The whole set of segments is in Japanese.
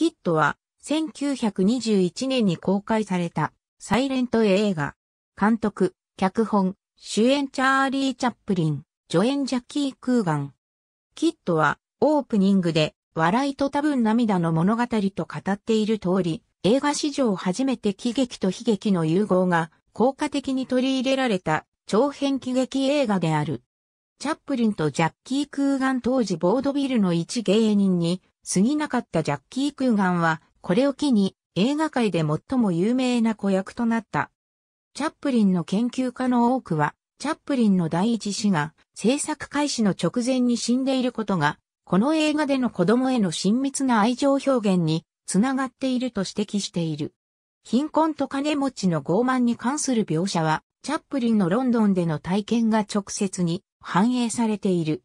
キッドは、1921年に公開された、サイレント映画。監督、脚本、主演チャーリー・チャップリン、助演ジャッキー・クーガン。キッドは、オープニングで、笑いと多分涙の物語と語っている通り、映画史上初めて喜劇と悲劇の融合が効果的に取り入れられた長編喜劇映画である。チャップリンとジャッキー・クーガン当時ボードビルの一芸人に過ぎなかったジャッキー・クーガンは、これを機に映画界で最も有名な子役となった。チャップリンの研究家の多くは、チャップリンの第一子が制作開始の直前に死んでいることが、この映画での子供への親密な愛情表現につながっていると指摘している。貧困と金持ちの傲慢に関する描写は、チャップリンのロンドンでの体験が直接に反映されている。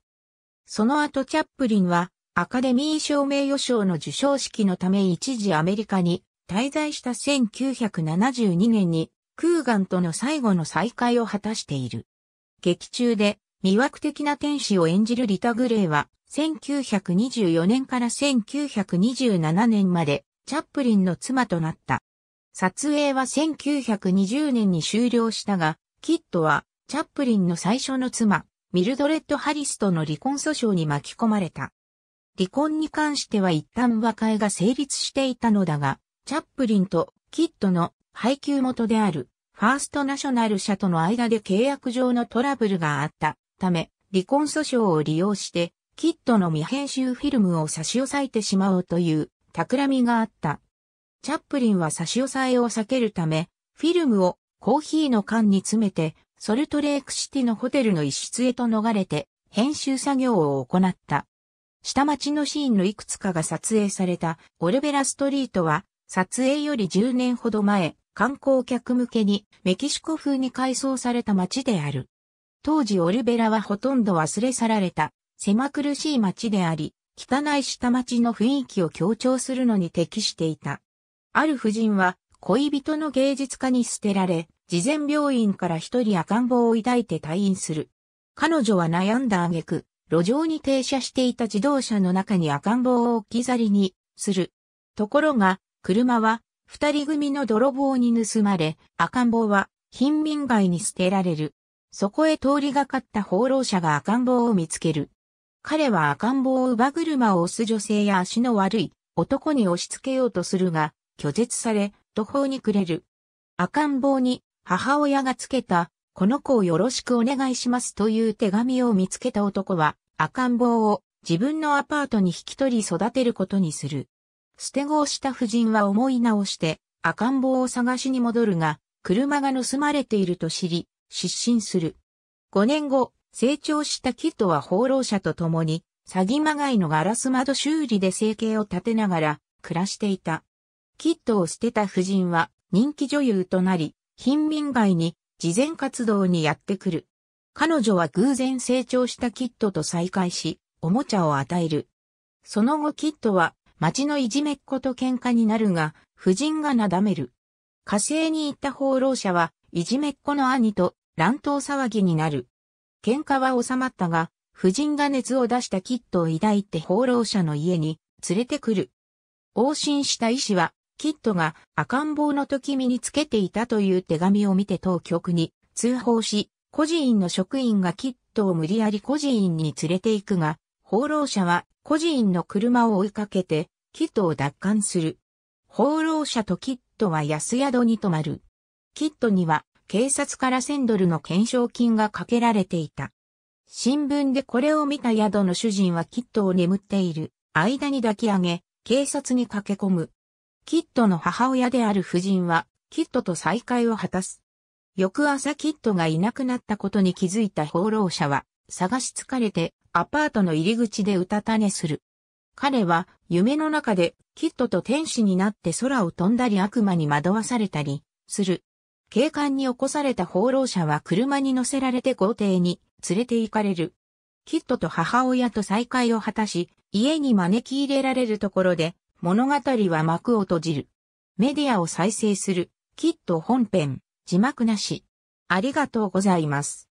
その後チャップリンはアカデミー賞名誉賞の受賞式のため一時アメリカに滞在した1972年にクーガンとの最後の再会を果たしている。劇中で魅惑的な天使を演じるリタ・グレイは1924年から1927年までチャップリンの妻となった。撮影は1920年に終了したが、キッドはチャップリンの最初の妻、ミルドレッド・ハリスとの離婚訴訟に巻き込まれた。離婚に関しては一旦和解が成立していたのだが、チャップリンとキッドの配給元であるファーストナショナル社との間で契約上のトラブルがあったため、離婚訴訟を利用して、キッドの未編集フィルムを差し押さえてしまおうという企みがあった。チャップリンは差し押さえを避けるため、フィルムをコーヒーの缶に詰めて、ソルトレークシティのホテルの一室へと逃れて、編集作業を行った。下町のシーンのいくつかが撮影されたオルベラストリートは、撮影より10年ほど前、観光客向けにメキシコ風に改装された街である。当時オルベラはほとんど忘れ去られた狭苦しい街であり、汚い下町の雰囲気を強調するのに適していた。ある夫人は恋人の芸術家に捨てられ、事前病院から一人赤ん坊を抱いて退院する。彼女は悩んだ挙句、路上に停車していた自動車の中に赤ん坊を置き去りにする。ところが、車は二人組の泥棒に盗まれ、赤ん坊は貧民街に捨てられる。そこへ通りがかった放浪者が赤ん坊を見つける。彼は赤ん坊を奪、車を押す女性や足の悪い男に押し付けようとするが、拒絶され、途方に暮れる。赤ん坊に母親がつけたこの子をよろしくお願いしますという手紙を見つけた男は、赤ん坊を自分のアパートに引き取り育てることにする。捨て子をした夫人は思い直して赤ん坊を探しに戻るが、車が盗まれていると知り、失神する。5年後、成長したキットは放浪者と共に、詐欺まがいのガラス窓修理で生計を立てながら暮らしていた。キットを捨てた夫人は人気女優となり、貧民街に慈善活動にやってくる。彼女は偶然成長したキットと再会し、おもちゃを与える。その後キットは町のいじめっ子と喧嘩になるが、夫人がなだめる。火星に行った放浪者はいじめっ子の兄と乱闘騒ぎになる。喧嘩は収まったが、夫人が熱を出したキットを抱いて放浪者の家に連れてくる。往診した医師はキットが赤ん坊の時身につけていたという手紙を見て当局に通報し、孤児院の職員がキットを無理やり孤児院に連れて行くが、放浪者は孤児院の車を追いかけて、キットを奪還する。放浪者とキットは安宿に泊まる。キットには警察から1000ドルの懸賞金がかけられていた。新聞でこれを見た宿の主人はキットを眠っている間に抱き上げ、警察に駆け込む。キッドの母親である夫人は、キッドと再会を果たす。翌朝キッドがいなくなったことに気づいた放浪者は、探し疲れてアパートの入り口でうたた寝する。彼は夢の中でキッドと天使になって空を飛んだり悪魔に惑わされたりする。警官に起こされた放浪者は車に乗せられて豪邸に連れて行かれる。キッドと母親と再会を果たし、家に招き入れられるところで物語は幕を閉じる。メディアを再生する。キット本編、字幕なし。ありがとうございます。